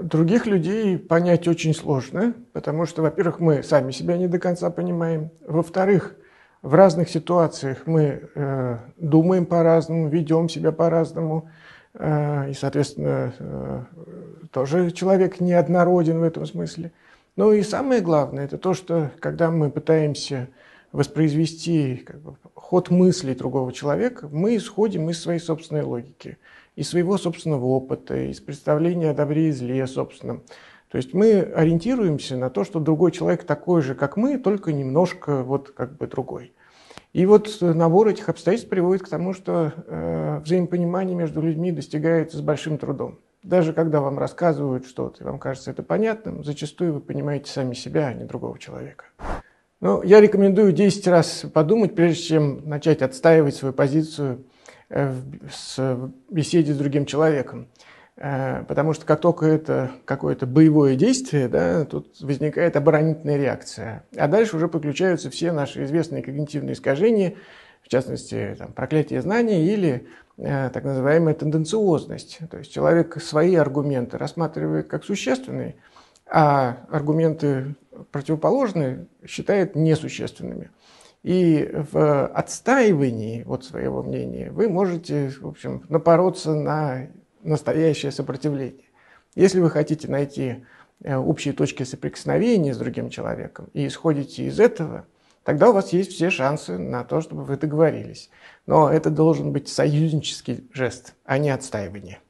Других людей понять очень сложно, потому что, во-первых, мы сами себя не до конца понимаем. Во-вторых, в разных ситуациях мы э, думаем по-разному, ведем себя по-разному. Э, и, соответственно, э, тоже человек неоднороден в этом смысле. Ну и самое главное, это то, что когда мы пытаемся воспроизвести как бы, ход мыслей другого человека, мы исходим из своей собственной логики, из своего собственного опыта, из представления о добре и зле собственном. То есть мы ориентируемся на то, что другой человек такой же, как мы, только немножко вот как бы другой. И вот набор этих обстоятельств приводит к тому, что э, взаимопонимание между людьми достигается с большим трудом. Даже когда вам рассказывают что-то, и вам кажется это понятным, зачастую вы понимаете сами себя, а не другого человека. Ну, я рекомендую 10 раз подумать, прежде чем начать отстаивать свою позицию э, в беседе с другим человеком. Э, потому что как только это какое-то боевое действие, да, тут возникает оборонительная реакция. А дальше уже подключаются все наши известные когнитивные искажения, в частности, там, проклятие знаний или э, так называемая тенденциозность. То есть человек свои аргументы рассматривает как существенные, а аргументы противоположные считает несущественными. И в отстаивании вот своего мнения вы можете, в общем, напороться на настоящее сопротивление. Если вы хотите найти э, общие точки соприкосновения с другим человеком и исходите из этого, тогда у вас есть все шансы на то, чтобы вы договорились. Но это должен быть союзнический жест, а не отстаивание.